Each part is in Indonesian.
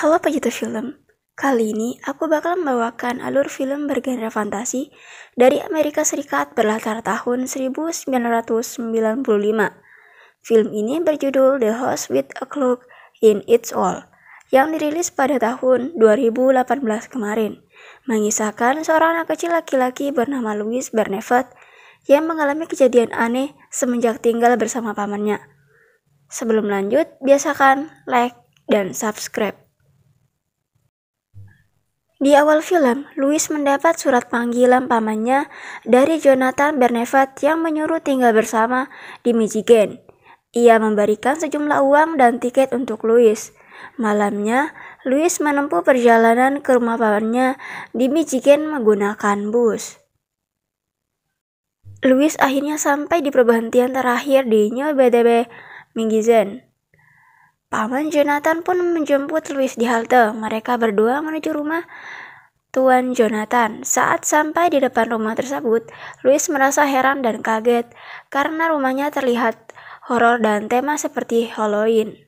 Halo pecinta film, kali ini aku bakal membawakan alur film bergenre fantasi dari Amerika Serikat berlatar tahun 1995. Film ini berjudul The House with a Clock in Its Wall yang dirilis pada tahun 2018 kemarin, mengisahkan seorang anak kecil laki-laki bernama Louis Bernevet yang mengalami kejadian aneh semenjak tinggal bersama pamannya. Sebelum lanjut, biasakan like dan subscribe. Di awal film, Louis mendapat surat panggilan pamannya dari Jonathan Bernevat yang menyuruh tinggal bersama di Michigan. Ia memberikan sejumlah uang dan tiket untuk Louis. Malamnya, Louis menempuh perjalanan ke rumah pamannya di Michigan menggunakan bus. Louis akhirnya sampai di perbantian terakhir di New Bedebe, Mingizen. Paman Jonathan pun menjemput Louis di halte. Mereka berdua menuju rumah Tuan Jonathan. Saat sampai di depan rumah tersebut, Louis merasa heran dan kaget karena rumahnya terlihat horor dan tema seperti Halloween.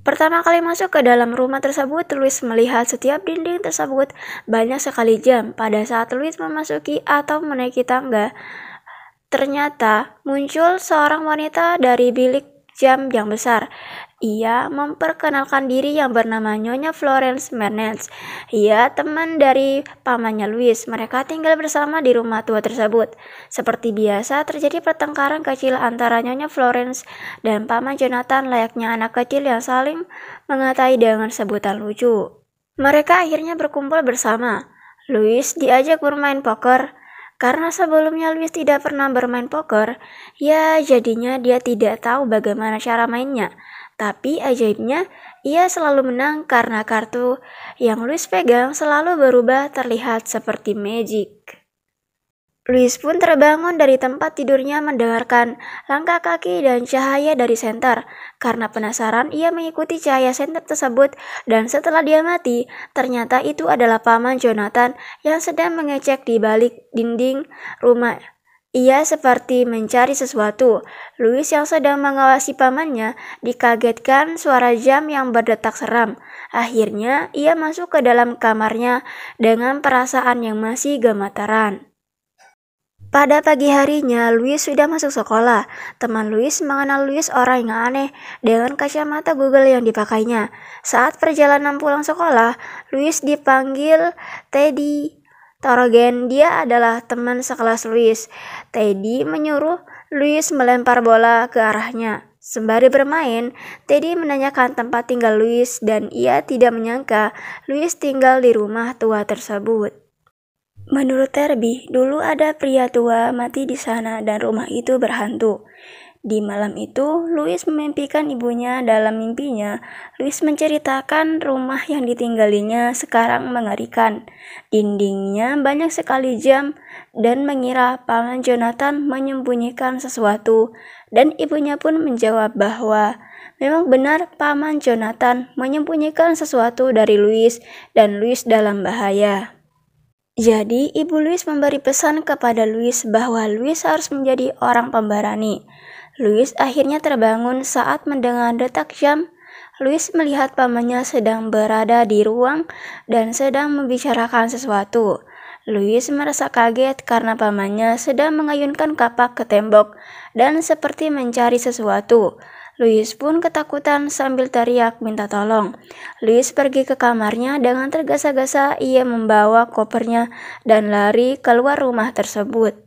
Pertama kali masuk ke dalam rumah tersebut, Louis melihat setiap dinding tersebut banyak sekali jam. Pada saat Louis memasuki atau menaiki tangga, ternyata muncul seorang wanita dari bilik jam yang besar. Ia memperkenalkan diri yang bernama Nyonya Florence Mernens. Ia teman dari pamannya Louis. Mereka tinggal bersama di rumah tua tersebut. Seperti biasa, terjadi pertengkaran kecil antara Nyonya Florence dan paman Jonathan layaknya anak kecil yang saling mengatai dengan sebutan lucu. Mereka akhirnya berkumpul bersama. Louis diajak bermain poker, karena sebelumnya Louis tidak pernah bermain poker, ya jadinya dia tidak tahu bagaimana cara mainnya. Tapi ajaibnya, ia selalu menang karena kartu yang Luis pegang selalu berubah terlihat seperti magic. Luis pun terbangun dari tempat tidurnya mendengarkan langkah kaki dan cahaya dari senter. Karena penasaran, ia mengikuti cahaya senter tersebut dan setelah dia mati, ternyata itu adalah paman Jonathan yang sedang mengecek di balik dinding rumah ia seperti mencari sesuatu. Louis yang sedang mengawasi pamannya dikagetkan suara jam yang berdetak seram. Akhirnya, ia masuk ke dalam kamarnya dengan perasaan yang masih gemetaran. Pada pagi harinya, Louis sudah masuk sekolah. Teman Louis mengenal Louis orang yang aneh dengan kacamata Google yang dipakainya. Saat perjalanan pulang sekolah, Louis dipanggil Teddy Torogen dia adalah teman sekelas Louis. Teddy menyuruh Louis melempar bola ke arahnya. Sembari bermain, Teddy menanyakan tempat tinggal Louis dan ia tidak menyangka Louis tinggal di rumah tua tersebut. Menurut terbi, dulu ada pria tua mati di sana dan rumah itu berhantu. Di malam itu, Louis memimpikan ibunya dalam mimpinya. Louis menceritakan rumah yang ditinggalinya sekarang mengerikan. Dindingnya banyak sekali jam dan mengira paman Jonathan menyembunyikan sesuatu. Dan ibunya pun menjawab bahwa memang benar paman Jonathan menyembunyikan sesuatu dari Louis dan Louis dalam bahaya. Jadi, ibu Louis memberi pesan kepada Louis bahwa Louis harus menjadi orang pemberani. Louis akhirnya terbangun saat mendengar detak jam. Louis melihat pamannya sedang berada di ruang dan sedang membicarakan sesuatu. Louis merasa kaget karena pamannya sedang mengayunkan kapak ke tembok dan seperti mencari sesuatu. Louis pun ketakutan sambil teriak minta tolong. Louis pergi ke kamarnya dengan tergesa-gesa ia membawa kopernya dan lari keluar rumah tersebut.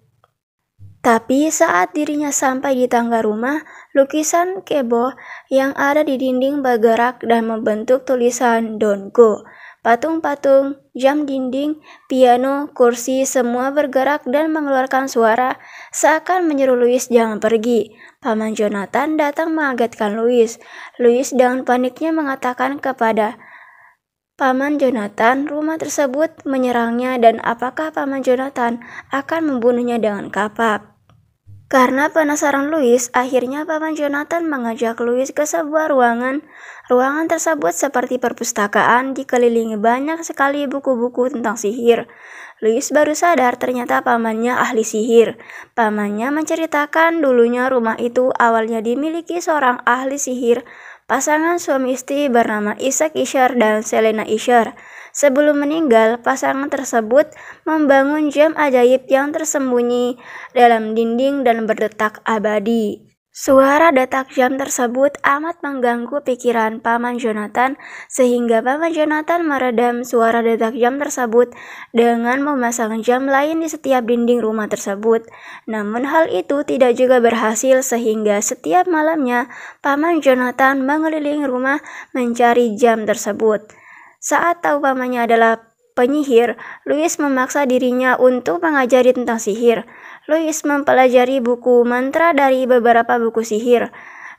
Tapi saat dirinya sampai di tangga rumah, lukisan kebo yang ada di dinding bergerak dan membentuk tulisan Don't Go. Patung-patung, jam dinding, piano, kursi semua bergerak dan mengeluarkan suara seakan menyeru Louis jangan pergi. Paman Jonathan datang mengagetkan Louis. Louis dengan paniknya mengatakan kepada Paman Jonathan, rumah tersebut menyerangnya dan apakah Paman Jonathan akan membunuhnya dengan kapak. Karena penasaran Louis, akhirnya Paman Jonathan mengajak Louis ke sebuah ruangan. Ruangan tersebut seperti perpustakaan dikelilingi banyak sekali buku-buku tentang sihir. Louis baru sadar ternyata pamannya ahli sihir. Pamannya menceritakan dulunya rumah itu awalnya dimiliki seorang ahli sihir, pasangan suami istri bernama Isaac Isher dan Selena Isher. Sebelum meninggal, pasangan tersebut membangun jam ajaib yang tersembunyi dalam dinding dan berdetak abadi. Suara detak jam tersebut amat mengganggu pikiran Paman Jonathan sehingga Paman Jonathan meredam suara detak jam tersebut dengan memasang jam lain di setiap dinding rumah tersebut. Namun hal itu tidak juga berhasil sehingga setiap malamnya Paman Jonathan mengelilingi rumah mencari jam tersebut. Saat tahu pamannya adalah penyihir, Louis memaksa dirinya untuk mengajari tentang sihir. Louis mempelajari buku mantra dari beberapa buku sihir.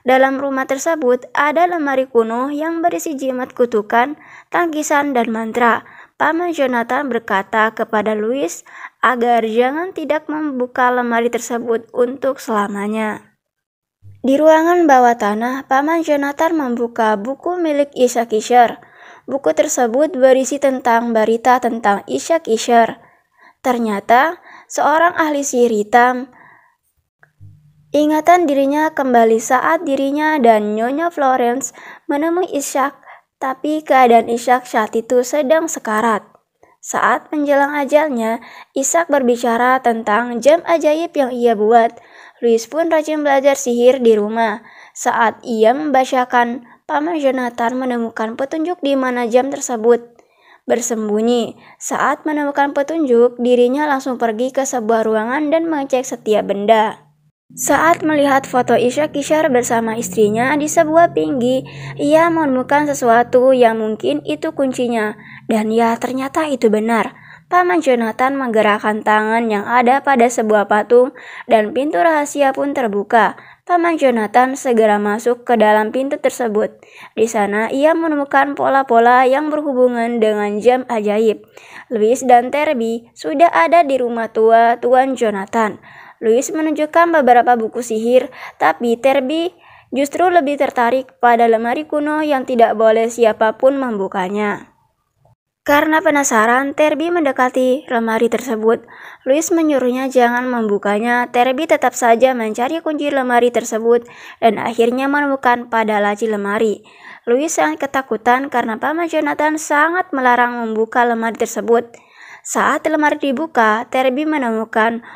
Dalam rumah tersebut ada lemari kuno yang berisi jimat kutukan, tangkisan, dan mantra. Paman Jonathan berkata kepada Louis agar jangan tidak membuka lemari tersebut untuk selamanya. Di ruangan bawah tanah, Paman Jonathan membuka buku milik Isaac Kisher. Buku tersebut berisi tentang berita tentang Ishak Isher. Ternyata, seorang ahli sihir hitam Ingatan dirinya kembali saat dirinya dan Nyonya Florence menemui Ishak, tapi keadaan Ishak saat itu sedang sekarat. Saat menjelang ajalnya, Ishak berbicara tentang jam ajaib yang ia buat. Louis pun rajin belajar sihir di rumah. Saat ia membacakan Paman Jonathan menemukan petunjuk di mana jam tersebut. Bersembunyi, saat menemukan petunjuk, dirinya langsung pergi ke sebuah ruangan dan mengecek setiap benda. Saat melihat foto Isya Kishar bersama istrinya di sebuah pinggi, ia menemukan sesuatu yang mungkin itu kuncinya. Dan ya ternyata itu benar. Paman Jonathan menggerakkan tangan yang ada pada sebuah patung dan pintu rahasia pun terbuka. Paman Jonathan segera masuk ke dalam pintu tersebut. Di sana ia menemukan pola-pola yang berhubungan dengan jam ajaib. Louis dan Terby sudah ada di rumah tua Tuan Jonathan. Louis menunjukkan beberapa buku sihir, tapi Terby justru lebih tertarik pada lemari kuno yang tidak boleh siapapun membukanya. Karena penasaran, Terbi mendekati lemari tersebut. Louis menyuruhnya jangan membukanya. Terbi tetap saja mencari kunci lemari tersebut dan akhirnya menemukan pada laci lemari. Louis sangat ketakutan karena paman Jonathan sangat melarang membuka lemari tersebut. Saat lemari dibuka, Terbi menemukan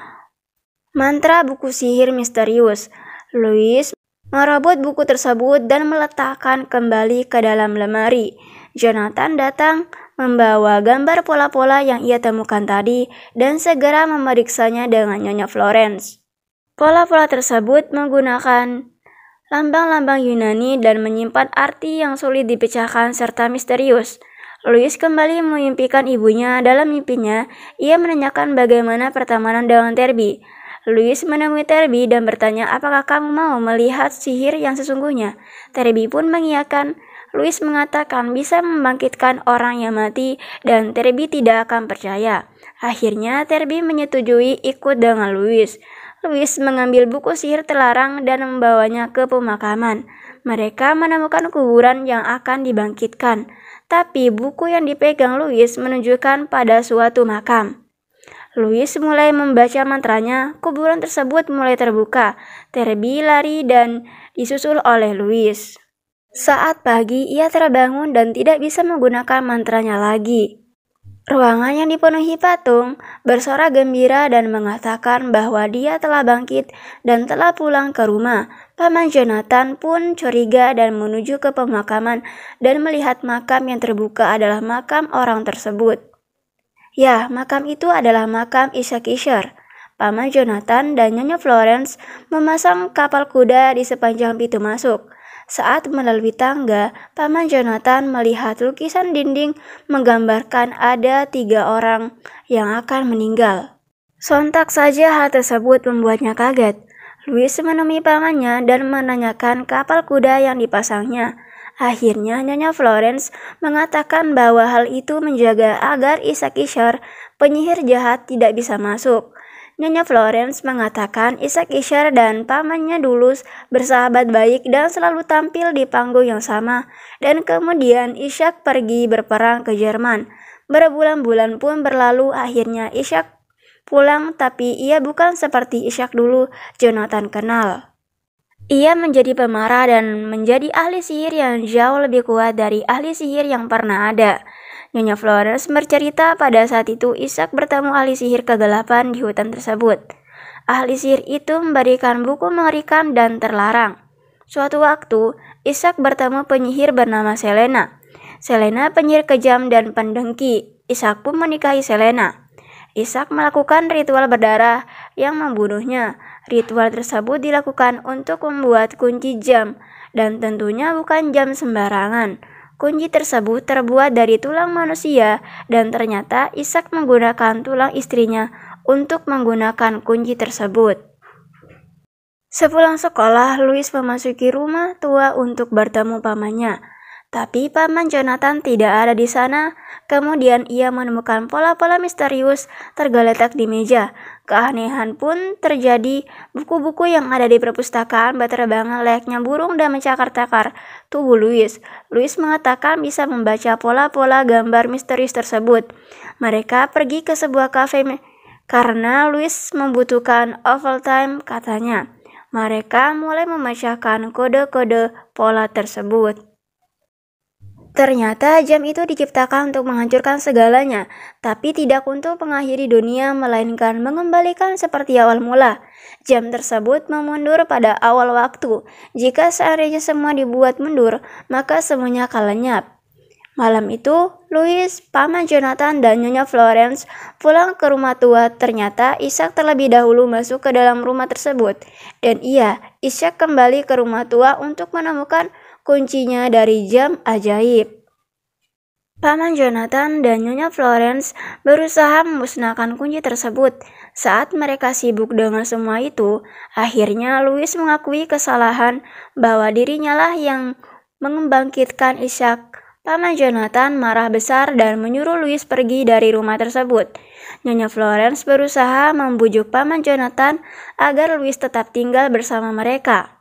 mantra buku sihir misterius. Louis merobot buku tersebut dan meletakkan kembali ke dalam lemari. Jonathan datang membawa gambar pola-pola yang ia temukan tadi dan segera memeriksanya dengan Nyonya Florence. Pola-pola tersebut menggunakan lambang-lambang Yunani dan menyimpan arti yang sulit dipecahkan serta misterius. Louis kembali memimpikan ibunya dalam mimpinya, ia menanyakan bagaimana pertemanan dengan Terbi. Louis menemui Terbi dan bertanya apakah kamu mau melihat sihir yang sesungguhnya. Terbi pun mengiyakan, Louis mengatakan bisa membangkitkan orang yang mati dan Terbi tidak akan percaya. Akhirnya Terbi menyetujui ikut dengan Louis. Louis mengambil buku sihir terlarang dan membawanya ke pemakaman. Mereka menemukan kuburan yang akan dibangkitkan, tapi buku yang dipegang Louis menunjukkan pada suatu makam. Louis mulai membaca mantranya, kuburan tersebut mulai terbuka. Terbi lari dan disusul oleh Louis. Saat pagi, ia terbangun dan tidak bisa menggunakan mantranya lagi. Ruangan yang dipenuhi patung bersorak gembira dan mengatakan bahwa dia telah bangkit dan telah pulang ke rumah. Paman Jonathan pun curiga dan menuju ke pemakaman dan melihat makam yang terbuka adalah makam orang tersebut. Ya, makam itu adalah makam Isaac Isher. Paman Jonathan dan Nyonya Florence memasang kapal kuda di sepanjang pintu masuk. Saat melalui tangga, Paman Jonathan melihat lukisan dinding menggambarkan ada tiga orang yang akan meninggal. Sontak saja hal tersebut membuatnya kaget. Louis menemui pamannya dan menanyakan kapal kuda yang dipasangnya. Akhirnya Nyonya Florence mengatakan bahwa hal itu menjaga agar Isaac Isher, penyihir jahat, tidak bisa masuk. Nyonya Florence mengatakan Isaac Isher dan pamannya dulu bersahabat baik dan selalu tampil di panggung yang sama. Dan kemudian Isaac pergi berperang ke Jerman. Berbulan-bulan pun berlalu akhirnya Isaac pulang tapi ia bukan seperti Isaac dulu Jonathan kenal. Ia menjadi pemarah dan menjadi ahli sihir yang jauh lebih kuat dari ahli sihir yang pernah ada. Nyonya Flores bercerita pada saat itu Ishak bertemu ahli sihir kegelapan di hutan tersebut. Ahli sihir itu memberikan buku mengerikan dan terlarang. Suatu waktu, Ishak bertemu penyihir bernama Selena. Selena penyihir kejam dan pendengki. Ishak pun menikahi Selena. Ishak melakukan ritual berdarah yang membunuhnya. Ritual tersebut dilakukan untuk membuat kunci jam dan tentunya bukan jam sembarangan Kunci tersebut terbuat dari tulang manusia dan ternyata Ishak menggunakan tulang istrinya untuk menggunakan kunci tersebut. Sepulang sekolah, Louis memasuki rumah tua untuk bertemu pamannya. Tapi Paman Jonathan tidak ada di sana. Kemudian ia menemukan pola-pola misterius tergeletak di meja. Keanehan pun terjadi. Buku-buku yang ada di perpustakaan berterbangan layaknya burung dan mencakar-cakar. Tubuh Louis. Louis mengatakan bisa membaca pola-pola gambar misterius tersebut. Mereka pergi ke sebuah kafe karena Louis membutuhkan overtime katanya. Mereka mulai memecahkan kode-kode pola tersebut. Ternyata jam itu diciptakan untuk menghancurkan segalanya, tapi tidak untuk mengakhiri dunia melainkan mengembalikan seperti awal mula. Jam tersebut memundur pada awal waktu. Jika seandainya semua dibuat mundur, maka semuanya akan lenyap. Malam itu, Louis, paman Jonathan, dan nyonya Florence pulang ke rumah tua. Ternyata Isaac terlebih dahulu masuk ke dalam rumah tersebut. Dan iya, Isaac kembali ke rumah tua untuk menemukan kuncinya dari jam ajaib. Paman Jonathan dan Nyonya Florence berusaha memusnahkan kunci tersebut. Saat mereka sibuk dengan semua itu, akhirnya Louis mengakui kesalahan bahwa dirinya lah yang mengembangkitkan Isaac. Paman Jonathan marah besar dan menyuruh Louis pergi dari rumah tersebut. Nyonya Florence berusaha membujuk Paman Jonathan agar Louis tetap tinggal bersama mereka.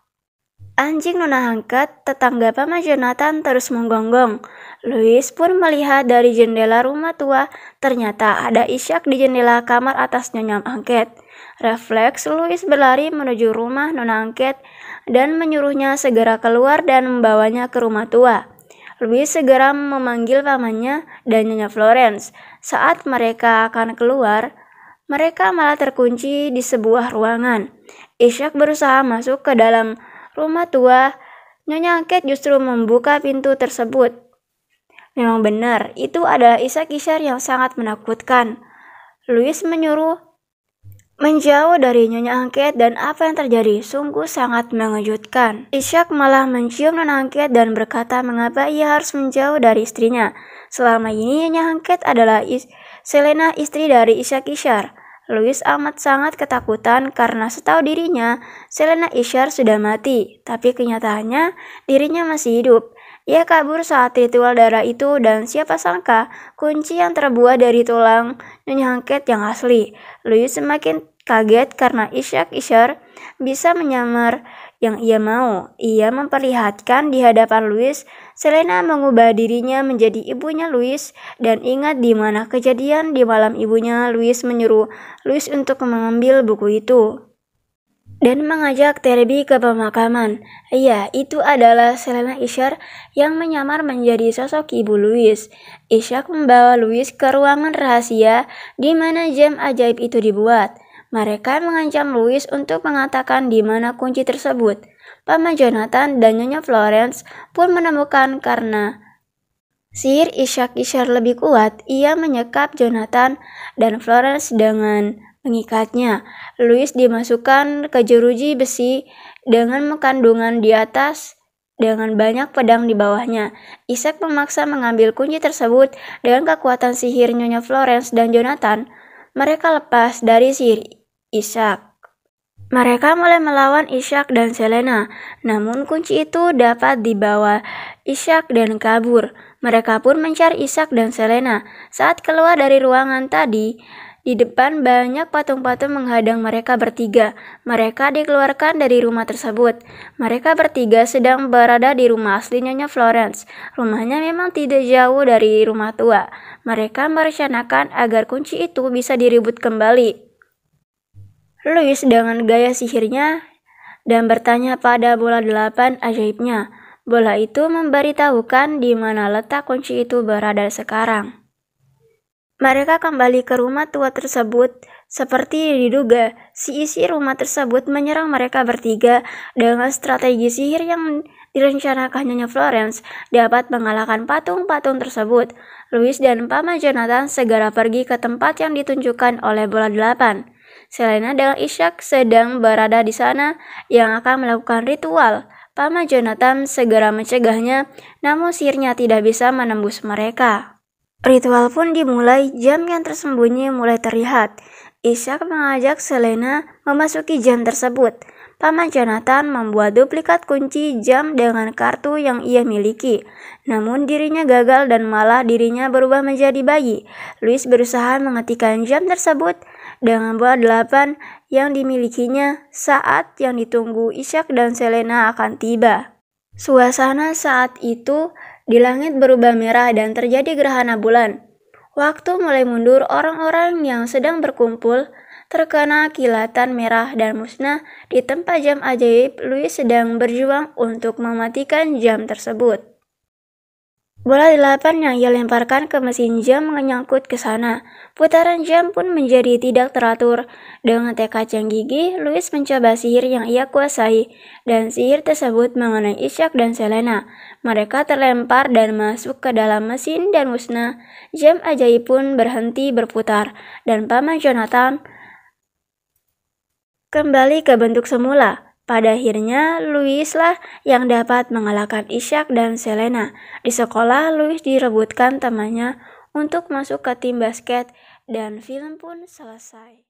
Anjing Nona Hangket, tetangga Paman Jonathan terus menggonggong. Louis pun melihat dari jendela rumah tua, ternyata ada Ishak di jendela kamar atas Nyonya Angket. Refleks, Louis berlari menuju rumah Nona Angket dan menyuruhnya segera keluar dan membawanya ke rumah tua. Louis segera memanggil pamannya dan Nyonya Florence. Saat mereka akan keluar, mereka malah terkunci di sebuah ruangan. Ishak berusaha masuk ke dalam rumah tua, Nyonya Angket justru membuka pintu tersebut. Memang benar, itu adalah isak Kisar yang sangat menakutkan. Louis menyuruh menjauh dari Nyonya Angket dan apa yang terjadi sungguh sangat mengejutkan. Ishak malah mencium Nyonya Angket dan berkata mengapa ia harus menjauh dari istrinya. Selama ini Nyonya Angket adalah is Selena istri dari Ishak Kishar. Louis amat sangat ketakutan karena setahu dirinya, Selena Isher sudah mati, tapi kenyataannya dirinya masih hidup. Ia kabur saat ritual darah itu dan siapa sangka kunci yang terbuat dari tulang Nyonya Angket yang asli. Louis semakin kaget karena Ishak Isher bisa menyamar yang ia mau. Ia memperlihatkan di hadapan Louis, Selena mengubah dirinya menjadi ibunya Louis dan ingat di mana kejadian di malam ibunya Louis menyuruh Louis untuk mengambil buku itu dan mengajak Terbi ke pemakaman. Iya, itu adalah Selena Ishar yang menyamar menjadi sosok ibu Louis. Ishak membawa Louis ke ruangan rahasia di mana jam ajaib itu dibuat. Mereka mengancam Louis untuk mengatakan di mana kunci tersebut. Paman Jonathan dan Nyonya Florence pun menemukan karena sihir Ishak Ishar lebih kuat, ia menyekap Jonathan dan Florence dengan mengikatnya. Louis dimasukkan ke jeruji besi dengan kandungan di atas dengan banyak pedang di bawahnya. Isaac memaksa mengambil kunci tersebut dengan kekuatan sihir Nyonya Florence dan Jonathan. Mereka lepas dari sihir Ishak. Mereka mulai melawan Ishak dan Selena, namun kunci itu dapat dibawa Ishak dan kabur. Mereka pun mencari Ishak dan Selena. Saat keluar dari ruangan tadi, di depan banyak patung-patung menghadang mereka bertiga. Mereka dikeluarkan dari rumah tersebut. Mereka bertiga sedang berada di rumah aslinya Florence. Rumahnya memang tidak jauh dari rumah tua. Mereka merencanakan agar kunci itu bisa direbut kembali. Louis dengan gaya sihirnya dan bertanya pada bola delapan ajaibnya. Bola itu memberitahukan di mana letak kunci itu berada sekarang. Mereka kembali ke rumah tua tersebut. Seperti diduga, si isi rumah tersebut menyerang mereka bertiga dengan strategi sihir yang direncanakannya Florence dapat mengalahkan patung-patung tersebut. Louis dan Paman Jonathan segera pergi ke tempat yang ditunjukkan oleh bola delapan. Selena dan Ishak sedang berada di sana yang akan melakukan ritual. Paman Jonathan segera mencegahnya, namun sihirnya tidak bisa menembus mereka. Ritual pun dimulai, jam yang tersembunyi mulai terlihat. Ishak mengajak Selena memasuki jam tersebut. Paman Jonathan membuat duplikat kunci jam dengan kartu yang ia miliki. Namun dirinya gagal dan malah dirinya berubah menjadi bayi. Louis berusaha mengetikkan jam tersebut dengan buah delapan yang dimilikinya saat yang ditunggu Ishak dan Selena akan tiba. Suasana saat itu di langit berubah merah dan terjadi gerhana bulan. Waktu mulai mundur, orang-orang yang sedang berkumpul terkena kilatan merah dan musnah di tempat jam ajaib, Louis sedang berjuang untuk mematikan jam tersebut. Bola delapan yang ia lemparkan ke mesin jam menyangkut ke sana. Putaran jam pun menjadi tidak teratur. Dengan tekad yang gigih, Louis mencoba sihir yang ia kuasai, dan sihir tersebut mengenai Ishak dan Selena. Mereka terlempar dan masuk ke dalam mesin dan musnah. Jam ajaib pun berhenti berputar, dan paman Jonathan kembali ke bentuk semula. Pada akhirnya, Louis lah yang dapat mengalahkan Ishak dan Selena. Di sekolah, Louis direbutkan temannya untuk masuk ke tim basket dan film pun selesai.